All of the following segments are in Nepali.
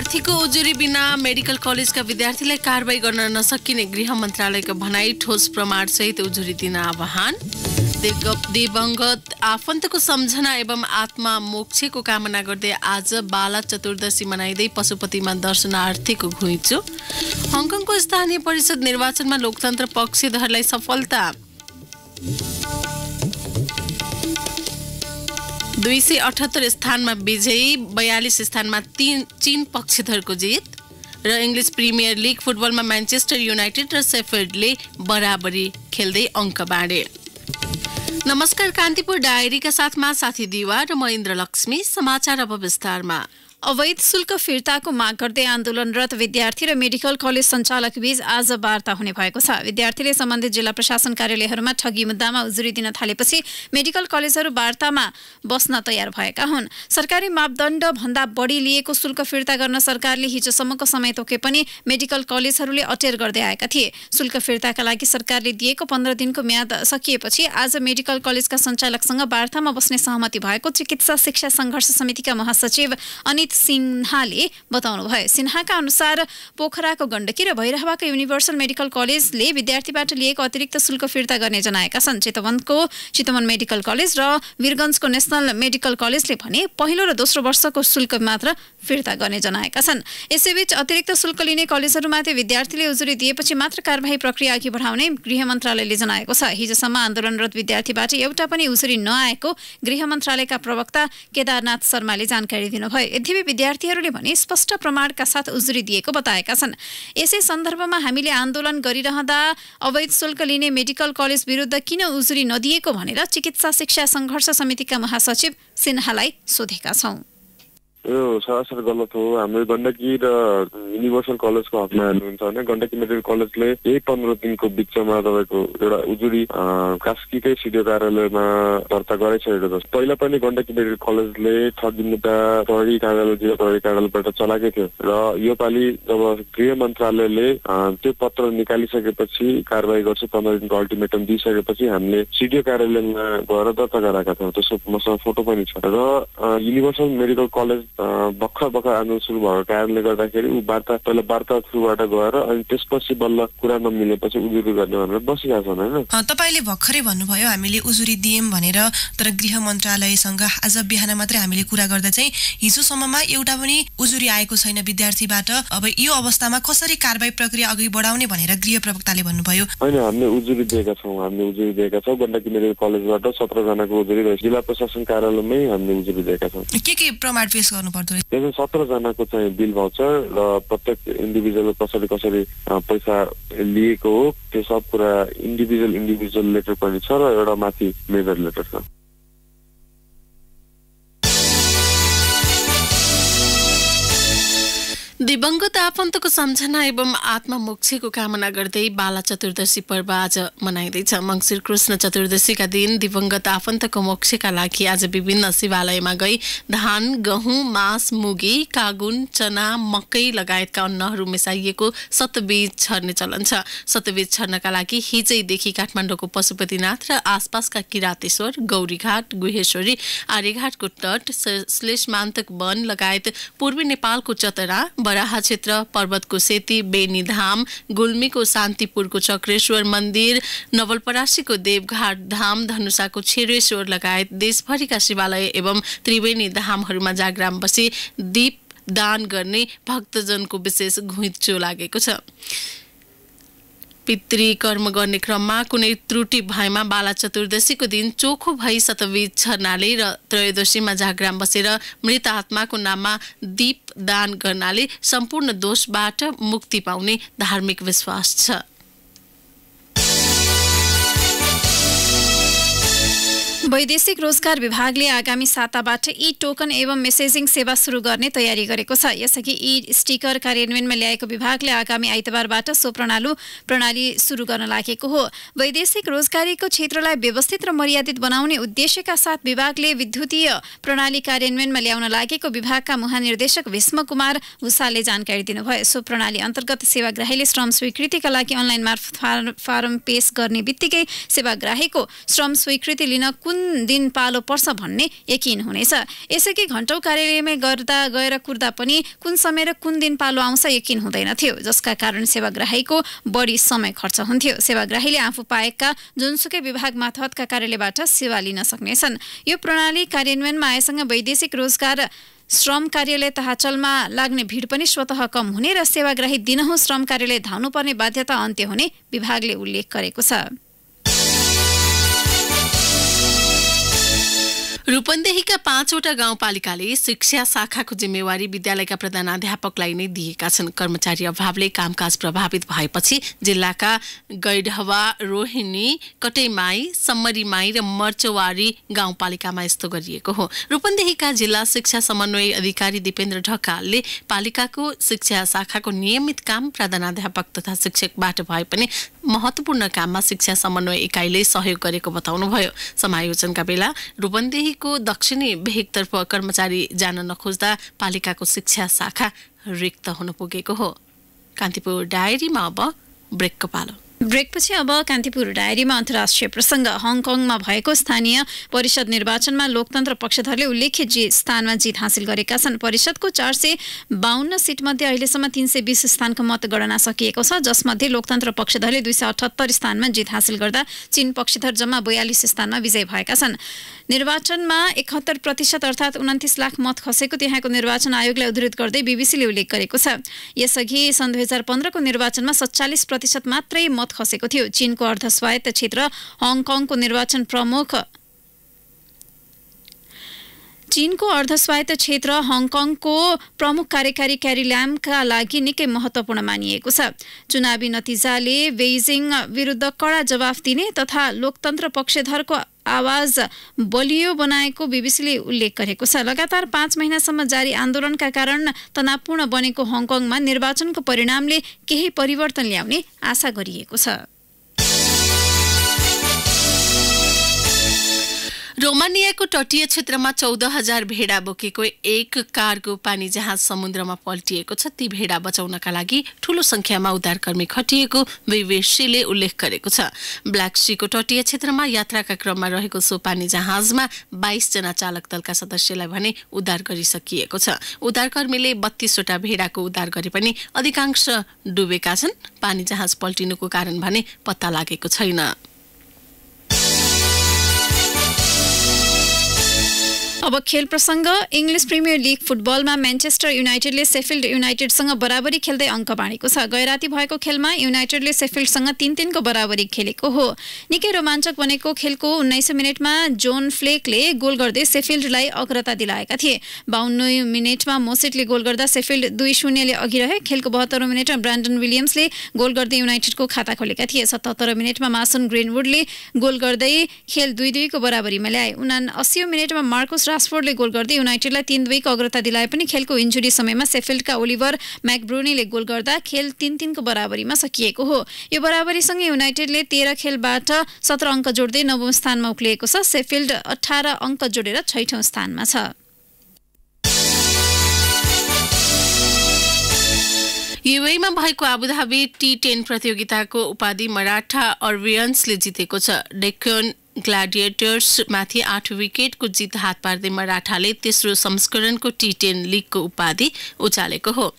विद्यार्थीको उजुरी बिना मेडिकल कलेजका विद्यार्थीलाई कारवाही गर्न नसकिने गृह मन्त्रालयको भनाई ठोस प्रमाणसहित उजुरी दिन आह्वान दिवंगत आफन्तको सम्झना एवं आत्मा मोक्षको कामना गर्दै आज बाला चतुर्दशी मनाइँदै पशुपतिमा दर्शनार्थीको घुइचो हङकङको स्थानीय परिषद निर्वाचनमा लोकतन्त्र पक्षधरलाई सफलता दुई सय अठहत्तर स्थानमा विजयी बयालिस स्थानमा तिन चीन पक्षधरको जित र इङ्ग्लिस प्रिमियर लिग फुटबलमा म्यान्चेस्टर युनाइटेड र सेफर्डले बराबरी खेल्दै अङ्क बाँडे नमस्कार कान्तिपुर डायरीका साथमा साथी दिवा र म इन्द्रलक्ष्मी समाचार अब विस्तारमा अवैध शुल्क फिर्ताको माग गर्दै आन्दोलनरत विद्यार्थी र मेडिकल कलेज सञ्चालकबीच आज वार्ता हुने भएको छ विद्यार्थीले सम्बन्धित जिल्ला प्रशासन कार्यालयहरूमा ठगी मुद्दामा उजुरी दिन थालेपछि मेडिकल कलेजहरू वार्तामा बस्न तयार भएका हुन् सरकारी मापदण्ड भन्दा बढी लिएको शुल्क फिर्ता गर्न सरकारले हिजोसम्मको समय तोके पनि मेडिकल कलेजहरूले अटेर गर्दै आएका थिए शुल्क फिर्ताका लागि सरकारले दिएको पन्ध्र दिनको म्याद सकिएपछि आज मेडिकल कलेजका सञ्चालकसँग वार्तामा बस्ने सहमति भएको चिकित्सा शिक्षा सङ्घर्ष समितिका महासचिव अनित अमित सिन्हाले भयो सिन्हाका अनुसार पोखराको गण्डकी र भैरहवाको युनिभर्सल मेडिकल कलेजले विद्यार्थीबाट लिएको अतिरिक्त शुल्क फिर्ता गर्ने जनाएका छन् चितवनको चितवन मेडिकल कलेज र वीरगञ्जको नेसनल मेडिकल कलेजले भने पहिलो र दोस्रो वर्षको शुल्क मात्र फिर्ता गर्ने जनाएका छन् यसैबीच अतिरिक्त शुल्क लिने कलेजहरूमाथि विद्यार्थीले उजुरी दिएपछि मात्र कार्यवाही प्रक्रिया अघि बढाउने गृह मन्त्रालयले जनाएको छ हिजोसम्म आन्दोलनरत विद्यार्थीबाट एउटा पनि उजुरी नआएको गृह मन्त्रालयका प्रवक्ता केदारनाथ शर्माले जानकारी दिनुभयो यद्यपि पूर्वी विद्यार्थीहरूले भने स्पष्ट प्रमाणका साथ उजुरी दिएको बताएका छन् यसै सन्दर्भमा हामीले आन्दोलन गरिरहँदा अवैध शुल्क लिने मेडिकल कलेज विरुद्ध किन उजुरी नदिएको भनेर चिकित्सा शिक्षा सङ्घर्ष समितिका महासचिव सिन्हालाई सोधेका छौँ यो सरासर गलत हो हाम्रो गण्डकी र युनिभर्सल कलेजको हकमा हेर्नुहुन्छ भने गण्डकी मेडिकल कलेजले यही पन्ध्र दिनको बिचमा तपाईँको एउटा उजुरी कास्कीकै सिडिओ कार्यालयमा दर्ता गराइसकेको छ पहिला पनि गण्डकी मेडिकल कलेजले दिन मुद्दा प्रहरी कार्यालय जिल्ला प्रहरी कार्यालयबाट चलाएकै थियो र योपालि जब गृह मन्त्रालयले त्यो पत्र निकालिसकेपछि कारवाही गर्छ पन्ध्र दिनको अल्टिमेटम दिइसकेपछि हामीले सिडिओ कार्यालयमा गएर दर्ता गराएका थियौँ त्यसको मसँग फोटो पनि छ र युनिभर्सल मेडिकल कलेज भर्खर भर्खर आन्दोलन सुरु भएको कारणले गर्दाखेरि ऊ वार्ता पहिला वार्ता थ्रुबाट गएर अनि त्यसपछि बल्ल कुरा नमिलेपछि उजुरी गर्ने भनेर बसिरहेको छन् होइन तपाईँले भर्खरै भन्नुभयो हामीले उजुरी दियौँ भनेर तर गृह मन्त्रालयसँग आज बिहान मात्रै हामीले कुरा गर्दा चाहिँ हिजोसम्ममा एउटा पनि उजुरी आएको छैन विद्यार्थीबाट अब यो अवस्थामा कसरी कारवाही प्रक्रिया अघि बढाउने भनेर गृह प्रवक्ताले भन्नुभयो होइन हामीले उजुरी दिएका छौँ हामीले उजुरी दिएका छौँ गण्डकी मेडिकल कलेजबाट सत्रजनाको उजुरी जिल्ला प्रशासन कार्यालयमै हामीले उजुरी दिएका छौँ के के प्रमाण पेश गर्नुपर्दो रहेछ सत्रजनाको चाहिँ बिल भाउचर र प्रत्येक इन्डिभिजुअल कसरी कसरी पैसा लिएको हो त्यो सब कुरा इन्डिभिजुअल इन्डिभिजुअल लेटर पनि छ र एउटा माथि मेजर लेटर छ दिवंगत आफन्तको सम्झना एवं आत्मा आत्ममोक्षको कामना गर्दै बाला चतुर्दशी पर्व आज मनाइँदैछ मङ्सिर कृष्ण चतुर्दशीका दिन दिवंगत आफन्तको मोक्षका लागि आज विभिन्न शिवालयमा गई धान गहुँ मास मुगी कागुन चना मकै लगायतका अन्नहरू मिसाइएको सतबीज छर्ने चलन छ सतबीज छर्नका लागि हिजैदेखि काठमाडौँको पशुपतिनाथ र आसपासका किरातेश्वर गौरीघाट गुहेश्वरी आर्यघाटको तट श्लेषमान्तक वन लगायत पूर्वी नेपालको चतरा मराहा क्षेत्र पर्वतको सेती बेनीधाम गुल्मीको शान्तिपुरको चक्रेश्वर मन्दिर नवलपरासीको देवघाट धाम धनुषाको छेरेश्वर लगायत देशभरिका शिवालय एवं त्रिवेणी धामहरूमा जाग्राम बसी दीप दान गर्ने भक्तजनको विशेष घुइचो लागेको छ पितृ कर्म गर्ने क्रममा कुनै त्रुटि भएमा बाला चतुर्दशीको दिन चोखो भई शतबीज छर्नाले र त्रयोदशीमा झाग्राम बसेर मृत आत्माको नाममा दीप दान गर्नाले सम्पूर्ण दोषबाट मुक्ति पाउने धार्मिक विश्वास छ वैदेशिक रोजगार विभागले आगामी साताबाट ई टोकन एवं मेसेजिङ सेवा सुरु गर्ने तयारी गरेको छ यसअघि ई स्टिकर कार्यान्वयनमा ल्याएको विभागले आगामी आइतबारबाट सो प्रणालु प्रणाली सुरु गर्न लागेको हो वैदेशिक रोजगारीको क्षेत्रलाई व्यवस्थित र मर्यादित बनाउने उद्देश्यका साथ विभागले विद्युतीय प्रणाली कार्यान्वयनमा ल्याउन लागेको विभागका महानिर्देशक भीष्म कुमार भूषालले जानकारी दिनुभयो सो प्रणाली अन्तर्गत सेवाग्राहीले श्रम स्वीकृतिका लागि अनलाइन मार्फत फारम पेश गर्ने बित्तिकै सेवाग्राहीको श्रम स्वीकृति लिन कुन दिन पालो पर्छ भन्ने यकिन हुनेछ यसै कि कार्यालयमै गर्दा गएर कुर्दा पनि कुन समय र कुन दिन पालो आउँछ यकिन हुँदैन थियो जसका कारण सेवाग्राहीको बढी समय खर्च हुन्थ्यो सेवाग्राहीले आफू पाएका जुनसुकै विभाग कार्यालयबाट सेवा लिन सक्नेछन् यो प्रणाली कार्यान्वयनमा आएसँग वैदेशिक रोजगार श्रम कार्यालय तहाचलमा लाग्ने भिड पनि स्वत कम हुने र सेवाग्राही दिनहुँ श्रम कार्यालय धाउनुपर्ने बाध्यता अन्त्य हुने विभागले उल्लेख गरेको छ रूपन्देहीका पाँचवटा गाउँपालिकाले शिक्षा शाखाको जिम्मेवारी विद्यालयका प्रधानाध्यापकलाई नै दिएका छन् कर्मचारी अभावले कामकाज प्रभावित भएपछि जिल्लाका गैढवा रोहिणी कटैमाई सम्मरीमाई र मर्चवारी गाउँपालिकामा यस्तो गरिएको हो रूपन्देहीका जिल्ला शिक्षा समन्वय अधिकारी दिपेन्द्र ढकालले पालिकाको शिक्षा शाखाको नियमित काम प्रधानाध्यापक तथा शिक्षकबाट भए पनि महत्त्वपूर्ण काममा शिक्षा समन्वय इकाइले सहयोग गरेको बताउनुभयो समायोजनका बेला रूपन्देही को दक्षिणी भेगतर्फ कर्मचारी जान नखोज्दा पालिकाको शिक्षा शाखा रिक्त हुन पुगेको हो कान्तिपुर डायरीमा अब ब्रेकको पालो ब्रेकपछि अब कान्तिपुर डायरीमा अन्तर्राष्ट्रिय प्रसङ्ग हङकङमा भएको स्थानीय परिषद निर्वाचनमा लोकतन्त्र पक्षधरले उल्लेख्य जी स्थानमा जित हासिल गरेका छन् परिषदको चार सय बाहन्न सिटमध्ये अहिलेसम्म तिन सय बिस स्थानको मतगणना सकिएको छ जसमध्ये लोकतन्त्र पक्षधरले दुई सय अठहत्तर स्थानमा जित हासिल गर्दा चीन पक्षधर जम्मा बयालिस स्थानमा विजय भएका छन् निर्वाचनमा एकहत्तर प्रतिशत अर्थात् उन्तिस लाख मत खसेको त्यहाँको निर्वाचन आयोगलाई उद्धृत गर्दै बिबिसीले उल्लेख गरेको छ यसअघि सन् दुई हजार पन्ध्रको निर्वाचनमा सत्तालिस प्रतिशत मात्रै मत खसेको थियो चीनको अर्धस्वायत्त क्षेत्र हङकङको निर्वाचन प्रमुख चीनको अर्धस्वायत्त क्षेत्र हङकङको प्रमुख कार्यकारी क्यारिल्यामका लागि निकै महत्वपूर्ण मानिएको छ चुनावी नतिजाले बेइजिङ विरुद्ध कडा जवाफ दिने तथा लोकतन्त्र पक्षधरको आवाज बलियो बनाएको बिबिसीले उल्लेख गरेको छ लगातार पाँच महिनासम्म जारी आन्दोलनका कारण तनावपूर्ण बनेको हङकङमा निर्वाचनको परिणामले केही परिवर्तन ल्याउने आशा गरिएको छ रोमानियाको तटीय क्षेत्रमा चौध हजार भेडा बोकेको एक कारको पानी जहाज समुद्रमा पल्टिएको छ ती भेडा बचाउनका लागि ठूलो संख्यामा उद्धारकर्मी खटिएको विवेशीले उल्लेख गरेको छ ब्ल्याक सीको तटीय क्षेत्रमा यात्राका क्रममा रहेको सो पानी जहाजमा बाइसजना चालक दलका सदस्यलाई भने उद्धार गरिसकिएको छ उद्धारकर्मीले बत्तीसवटा भेडाको उद्धार गरे पनि अधिकांश डुबेका छन् पानी जहाज पल्टिनुको कारण भने पत्ता लागेको छैन अब खेल प्रसङ्ग इङ्ग्लिस प्रिमियर लिग फुटबलमा म्यान्चेस्टर युनाइटेडले सेफिल्ड युनाइटेडसँग बराबरी खेल्दै अङ्क बाँडेको छ गैराती भएको खेलमा युनाइटेडले सेफिल्डसँग तिन तिनको बराबरी खेलेको हो निकै रोमाञ्चक बनेको खेलको उन्नाइसौँ मिनटमा जोन फ्लेकले गोल गर्दै सेफिल्डलाई अग्रता दिलाएका थिए बाहन्न मिनटमा मोसेटले गोल गर्दा सेफिल्ड दुई शून्यले अघि रहे खेलको बहत्तर मिनटमा ब्रान्डन विलियम्सले गोल गर्दै युनाइटेडको खाता खोलेका थिए सतहत्तर मिनटमा मासन ग्रिनवुडले गोल गर्दै खेल दुई दुईको बराबरीमा ल्याए उना अस्सी मिनटमा मार्कोस ट्रान्सफोर्डले गोल गर्दै युनाइटेडलाई तिन दुईको अग्रता दिलाए पनि खेलको इन्जुरी समयमा सेफिल्डका ओलिभर म्याकब्रुनीले गोल गर्दा खेल तिन तिनको बराबरीमा सकिएको हो यो बराबरीसँगै युनाइटेडले तेह्र खेलबाट सत्र अङ्क जोड्दै नवौं स्थानमा उक्लिएको छ सेफिल्ड अठार अङ्क जोडेर छैठौं स्थानमा छ युएमा भएको आबुधाबी टी टेन प्रतियोगिताको उपाधि मराठा अर्बियन्सले जितेको छ डेक्कन ग्ल्याडिएटर्समाथि आठ विकेटको जित हात पार्दै मराठाले तेस्रो संस्करणको टी टेन लिगको उपाधि उचालेको हो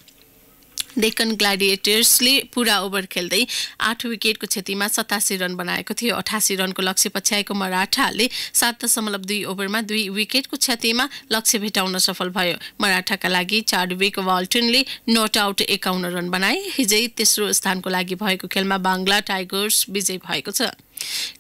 डेक्कन ग्ल्याडिएटर्सले पुरा ओभर खेल्दै आठ विकेटको क्षतिमा सतासी रन बनाएको थियो अठासी रनको लक्ष्य पछ्याएको मराठाले सात दशमलव दुई ओभरमा दुई विकेटको क्षतिमा लक्ष्य भेटाउन सफल भयो मराठाका लागि चार्डविक वाल्टनले नट आउट एकाउन्न रन बनाए हिजै तेस्रो स्थानको लागि भएको खेलमा बाङ्ला टाइगर्स विजय भएको छ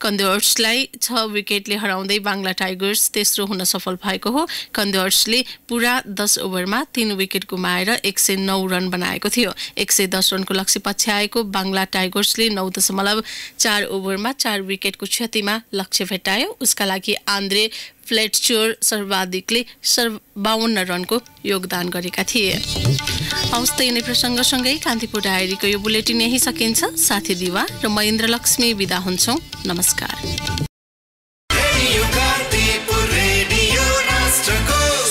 कन्दर्सलाई छ विकेटले हराउँदै बाङ्ला टाइगर्स तेस्रो हुन सफल भएको हो कन्दर्सले पुरा दस ओभरमा तीन विकेट गुमाएर एक सय नौ रन बनाएको थियो एक सय दस रनको लक्ष्य पछ्याएको बाङ्ला टाइगर्सले नौ दशमलव चार ओभरमा चार विकेटको क्षतिमा लक्ष्य भेटायो उसका लागि आन्द्रे फ्लेटचोर सर्वाधिकले सर्व बाहन्न रनको योगदान गरेका थिए हवस् त यिनै प्रसङ्गसँगै कान्तिपुर डायरीको यो बुलेटिन यही सकिन्छ साथी दिवा र म इन्द्र लक्ष्मी विदा हुन्छौँ नमस्कार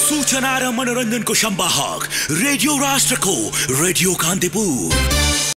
सूचना र मनोरञ्जनको सम्वाहक रेडियो राष्ट्रको रेडियो कान्तिपुर